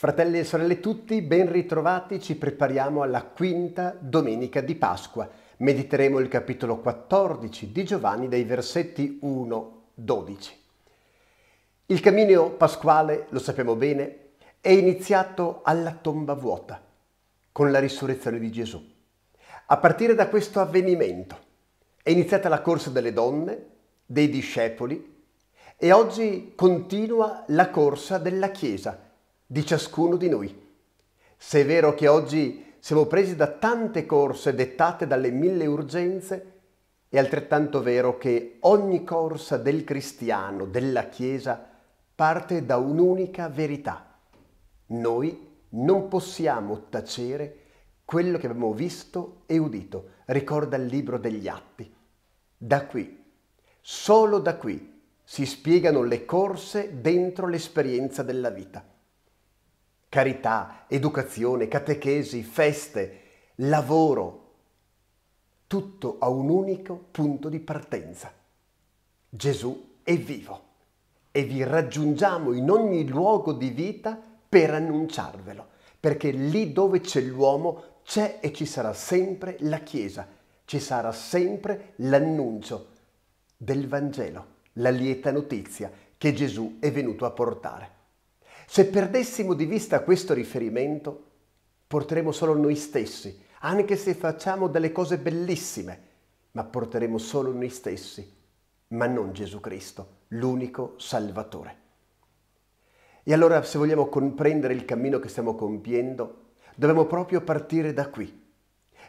Fratelli e sorelle tutti, ben ritrovati, ci prepariamo alla quinta domenica di Pasqua. Mediteremo il capitolo 14 di Giovanni dai versetti 1-12. Il cammino pasquale, lo sappiamo bene, è iniziato alla tomba vuota, con la risurrezione di Gesù. A partire da questo avvenimento è iniziata la corsa delle donne, dei discepoli e oggi continua la corsa della Chiesa di ciascuno di noi. Se è vero che oggi siamo presi da tante corse dettate dalle mille urgenze, è altrettanto vero che ogni corsa del cristiano, della Chiesa, parte da un'unica verità. Noi non possiamo tacere quello che abbiamo visto e udito, ricorda il libro degli Atti. Da qui, solo da qui, si spiegano le corse dentro l'esperienza della vita carità, educazione, catechesi, feste, lavoro, tutto a un unico punto di partenza. Gesù è vivo e vi raggiungiamo in ogni luogo di vita per annunciarvelo, perché lì dove c'è l'uomo c'è e ci sarà sempre la Chiesa, ci sarà sempre l'annuncio del Vangelo, la lieta notizia che Gesù è venuto a portare. Se perdessimo di vista questo riferimento, porteremo solo noi stessi, anche se facciamo delle cose bellissime, ma porteremo solo noi stessi, ma non Gesù Cristo, l'unico Salvatore. E allora se vogliamo comprendere il cammino che stiamo compiendo, dobbiamo proprio partire da qui,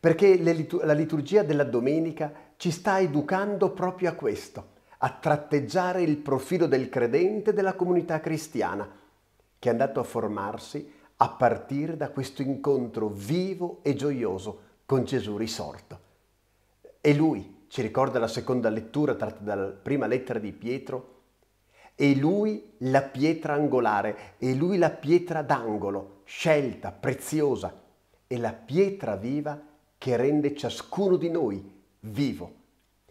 perché la liturgia della domenica ci sta educando proprio a questo, a tratteggiare il profilo del credente della comunità cristiana, che è andato a formarsi a partire da questo incontro vivo e gioioso con Gesù risorto. E lui, ci ricorda la seconda lettura tratta dalla prima lettera di Pietro, è lui la pietra angolare, è lui la pietra d'angolo, scelta, preziosa, è la pietra viva che rende ciascuno di noi vivo.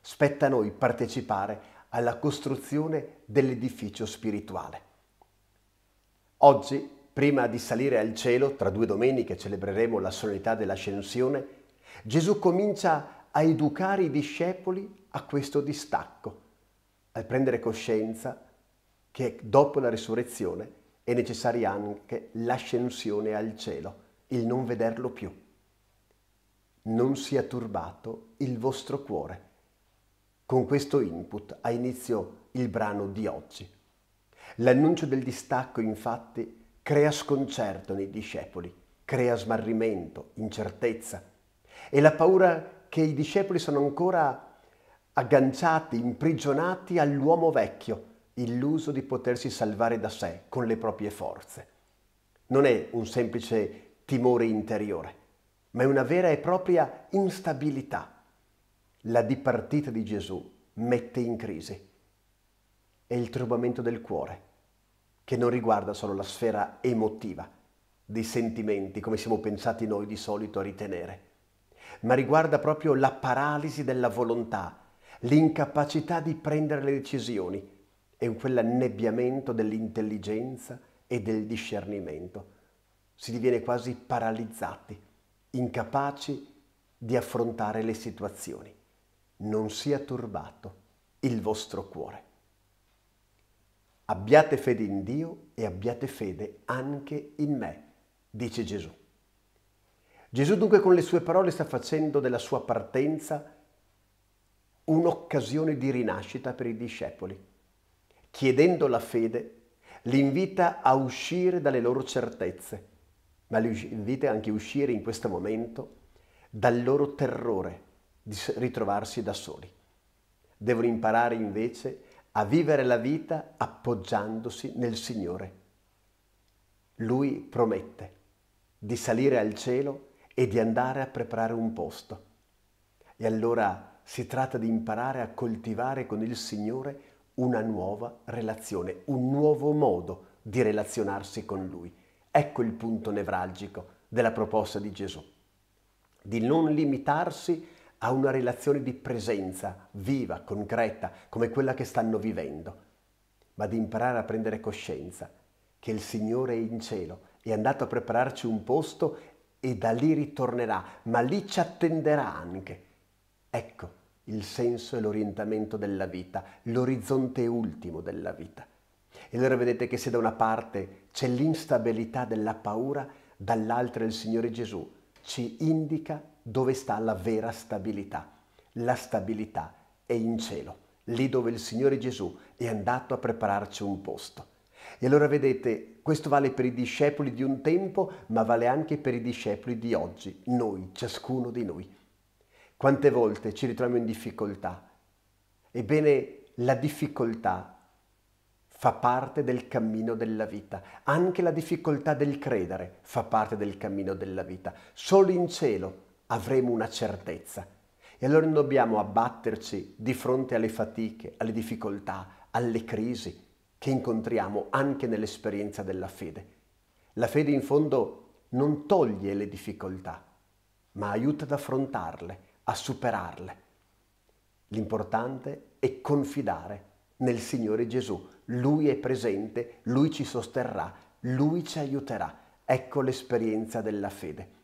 Spetta a noi partecipare alla costruzione dell'edificio spirituale. Oggi, prima di salire al cielo, tra due domeniche celebreremo la solennità dell'Ascensione, Gesù comincia a educare i discepoli a questo distacco, al prendere coscienza che dopo la risurrezione è necessaria anche l'ascensione al cielo, il non vederlo più. Non sia turbato il vostro cuore. Con questo input ha inizio il brano di oggi. L'annuncio del distacco, infatti, crea sconcerto nei discepoli, crea smarrimento, incertezza e la paura che i discepoli sono ancora agganciati, imprigionati all'uomo vecchio, illuso di potersi salvare da sé con le proprie forze. Non è un semplice timore interiore, ma è una vera e propria instabilità. La dipartita di Gesù mette in crisi è il turbamento del cuore, che non riguarda solo la sfera emotiva, dei sentimenti, come siamo pensati noi di solito a ritenere, ma riguarda proprio la paralisi della volontà, l'incapacità di prendere le decisioni e quell'annebbiamento dell'intelligenza e del discernimento. Si diviene quasi paralizzati, incapaci di affrontare le situazioni. Non sia turbato il vostro cuore. Abbiate fede in Dio e abbiate fede anche in me, dice Gesù. Gesù dunque con le sue parole sta facendo della sua partenza un'occasione di rinascita per i discepoli. Chiedendo la fede, li invita a uscire dalle loro certezze, ma li invita anche a uscire in questo momento dal loro terrore di ritrovarsi da soli. Devono imparare invece a a vivere la vita appoggiandosi nel Signore. Lui promette di salire al cielo e di andare a preparare un posto. E allora si tratta di imparare a coltivare con il Signore una nuova relazione, un nuovo modo di relazionarsi con Lui. Ecco il punto nevralgico della proposta di Gesù, di non limitarsi a a una relazione di presenza viva, concreta, come quella che stanno vivendo, ma di imparare a prendere coscienza che il Signore è in cielo, è andato a prepararci un posto e da lì ritornerà, ma lì ci attenderà anche. Ecco il senso e l'orientamento della vita, l'orizzonte ultimo della vita. E allora vedete che se da una parte c'è l'instabilità della paura, dall'altra il Signore Gesù ci indica dove sta la vera stabilità. La stabilità è in cielo, lì dove il Signore Gesù è andato a prepararci un posto. E allora vedete, questo vale per i discepoli di un tempo, ma vale anche per i discepoli di oggi, noi, ciascuno di noi. Quante volte ci ritroviamo in difficoltà? Ebbene, la difficoltà fa parte del cammino della vita, anche la difficoltà del credere fa parte del cammino della vita. Solo in cielo avremo una certezza. E allora non dobbiamo abbatterci di fronte alle fatiche, alle difficoltà, alle crisi che incontriamo anche nell'esperienza della fede. La fede in fondo non toglie le difficoltà, ma aiuta ad affrontarle, a superarle. L'importante è confidare nel Signore Gesù. Lui è presente, Lui ci sosterrà, Lui ci aiuterà. Ecco l'esperienza della fede.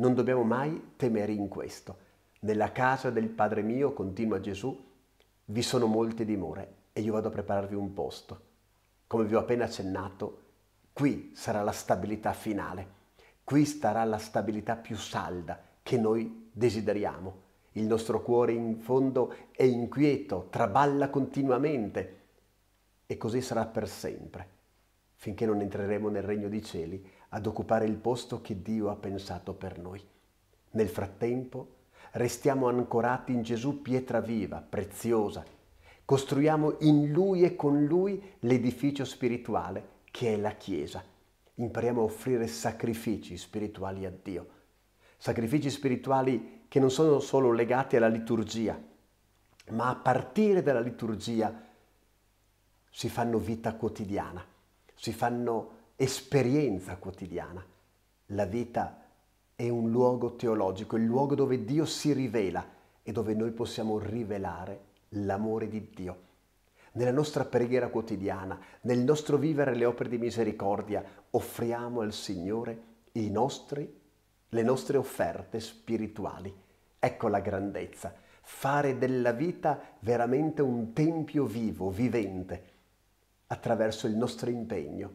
Non dobbiamo mai temere in questo. Nella casa del Padre mio, continua Gesù, vi sono molte dimore e io vado a prepararvi un posto. Come vi ho appena accennato, qui sarà la stabilità finale, qui starà la stabilità più salda che noi desideriamo. Il nostro cuore in fondo è inquieto, traballa continuamente e così sarà per sempre finché non entreremo nel regno dei cieli, ad occupare il posto che Dio ha pensato per noi. Nel frattempo restiamo ancorati in Gesù pietra viva, preziosa. Costruiamo in Lui e con Lui l'edificio spirituale che è la Chiesa. Impariamo a offrire sacrifici spirituali a Dio. Sacrifici spirituali che non sono solo legati alla liturgia, ma a partire dalla liturgia si fanno vita quotidiana si fanno esperienza quotidiana. La vita è un luogo teologico, il luogo dove Dio si rivela e dove noi possiamo rivelare l'amore di Dio. Nella nostra preghiera quotidiana, nel nostro vivere le opere di misericordia, offriamo al Signore nostri, le nostre offerte spirituali. Ecco la grandezza, fare della vita veramente un tempio vivo, vivente, attraverso il nostro impegno,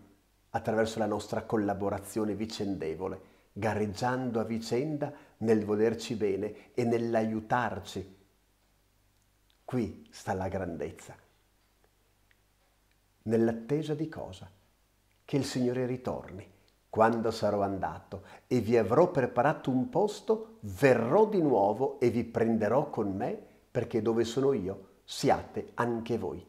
attraverso la nostra collaborazione vicendevole, gareggiando a vicenda nel volerci bene e nell'aiutarci. Qui sta la grandezza. Nell'attesa di cosa? Che il Signore ritorni. Quando sarò andato e vi avrò preparato un posto, verrò di nuovo e vi prenderò con me, perché dove sono io siate anche voi.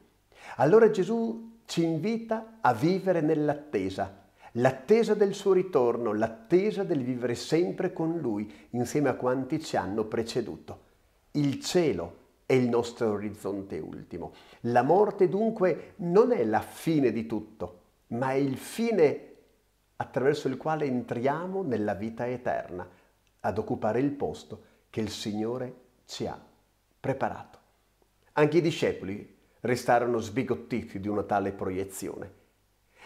Allora Gesù ci invita a vivere nell'attesa, l'attesa del suo ritorno, l'attesa del vivere sempre con lui insieme a quanti ci hanno preceduto. Il cielo è il nostro orizzonte ultimo. La morte dunque non è la fine di tutto, ma è il fine attraverso il quale entriamo nella vita eterna, ad occupare il posto che il Signore ci ha preparato. Anche i discepoli restarono sbigottiti di una tale proiezione.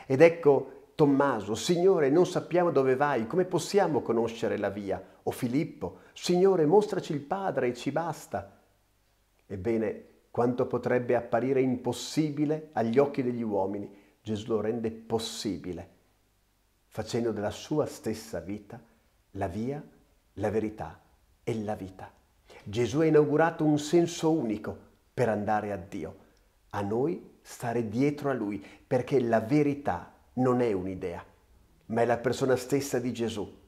Ed ecco Tommaso, Signore, non sappiamo dove vai, come possiamo conoscere la via? O Filippo, Signore, mostraci il Padre e ci basta. Ebbene, quanto potrebbe apparire impossibile agli occhi degli uomini, Gesù lo rende possibile, facendo della sua stessa vita la via, la verità e la vita. Gesù ha inaugurato un senso unico per andare a Dio a noi stare dietro a Lui, perché la verità non è un'idea, ma è la persona stessa di Gesù.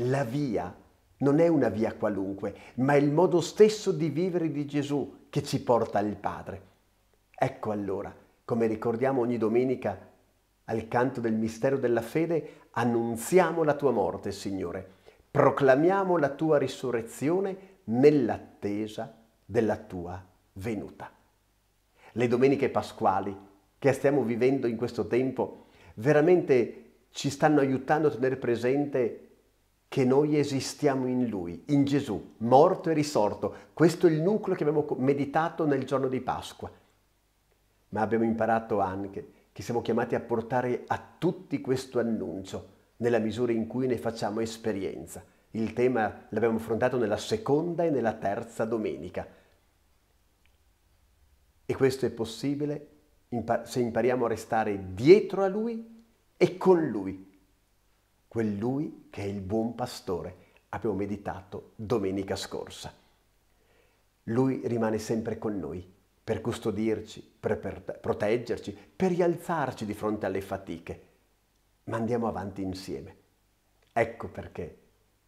La via non è una via qualunque, ma è il modo stesso di vivere di Gesù che ci porta al Padre. Ecco allora, come ricordiamo ogni domenica al canto del mistero della fede, annunziamo la tua morte, Signore, proclamiamo la tua risurrezione nell'attesa della tua venuta le domeniche pasquali che stiamo vivendo in questo tempo veramente ci stanno aiutando a tenere presente che noi esistiamo in Lui, in Gesù, morto e risorto. Questo è il nucleo che abbiamo meditato nel giorno di Pasqua. Ma abbiamo imparato anche che siamo chiamati a portare a tutti questo annuncio nella misura in cui ne facciamo esperienza. Il tema l'abbiamo affrontato nella seconda e nella terza domenica. E questo è possibile se impariamo a restare dietro a Lui e con Lui, quel Lui che è il buon pastore, abbiamo meditato domenica scorsa. Lui rimane sempre con noi per custodirci, per, per proteggerci, per rialzarci di fronte alle fatiche, ma andiamo avanti insieme. Ecco perché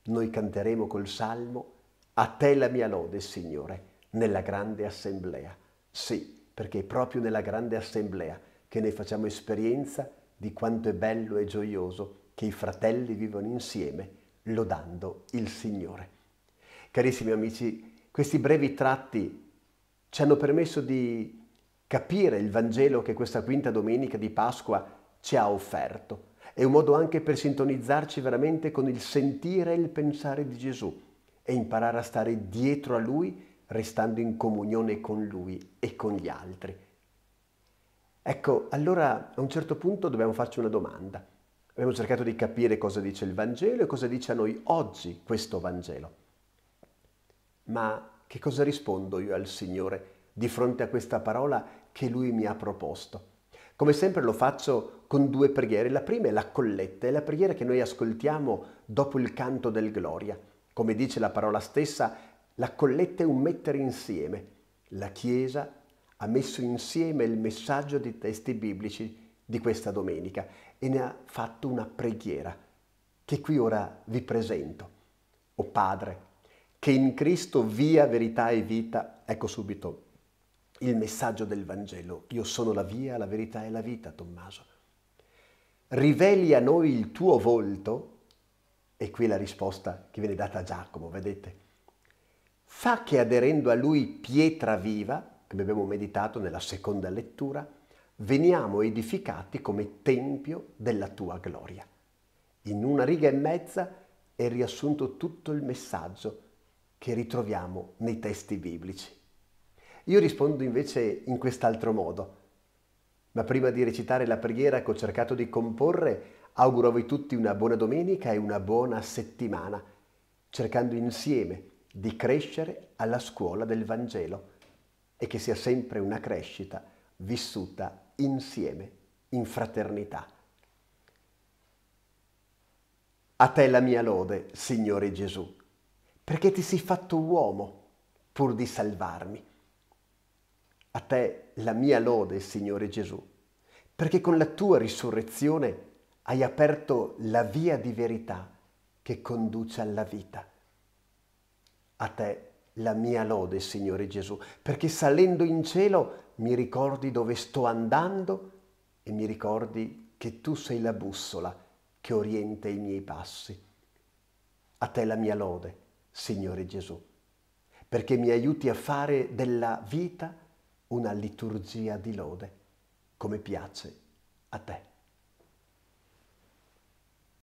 noi canteremo col salmo A te la mia lode, Signore, nella grande assemblea. Sì, perché è proprio nella grande assemblea che ne facciamo esperienza di quanto è bello e gioioso che i fratelli vivono insieme lodando il Signore. Carissimi amici, questi brevi tratti ci hanno permesso di capire il Vangelo che questa quinta domenica di Pasqua ci ha offerto. È un modo anche per sintonizzarci veramente con il sentire e il pensare di Gesù e imparare a stare dietro a Lui restando in comunione con Lui e con gli altri. Ecco, allora a un certo punto dobbiamo farci una domanda. Abbiamo cercato di capire cosa dice il Vangelo e cosa dice a noi oggi questo Vangelo. Ma che cosa rispondo io al Signore di fronte a questa parola che Lui mi ha proposto? Come sempre lo faccio con due preghiere. La prima è la colletta, è la preghiera che noi ascoltiamo dopo il canto del Gloria. Come dice la parola stessa, la colletta è un mettere insieme. La Chiesa ha messo insieme il messaggio dei testi biblici di questa domenica e ne ha fatto una preghiera che qui ora vi presento. O Padre, che in Cristo via, verità e vita, ecco subito il messaggio del Vangelo. Io sono la via, la verità e la vita, Tommaso. Riveli a noi il tuo volto, e qui la risposta che viene data a Giacomo, vedete? fa che aderendo a lui pietra viva, come abbiamo meditato nella seconda lettura, veniamo edificati come tempio della tua gloria. In una riga e mezza è riassunto tutto il messaggio che ritroviamo nei testi biblici. Io rispondo invece in quest'altro modo, ma prima di recitare la preghiera che ho cercato di comporre, auguro a voi tutti una buona domenica e una buona settimana, cercando insieme di di crescere alla scuola del Vangelo e che sia sempre una crescita vissuta insieme, in fraternità. A te la mia lode, Signore Gesù, perché ti sei fatto uomo pur di salvarmi. A te la mia lode, Signore Gesù, perché con la tua risurrezione hai aperto la via di verità che conduce alla vita a te la mia lode, Signore Gesù, perché salendo in cielo mi ricordi dove sto andando e mi ricordi che tu sei la bussola che orienta i miei passi. A te la mia lode, Signore Gesù, perché mi aiuti a fare della vita una liturgia di lode, come piace a te.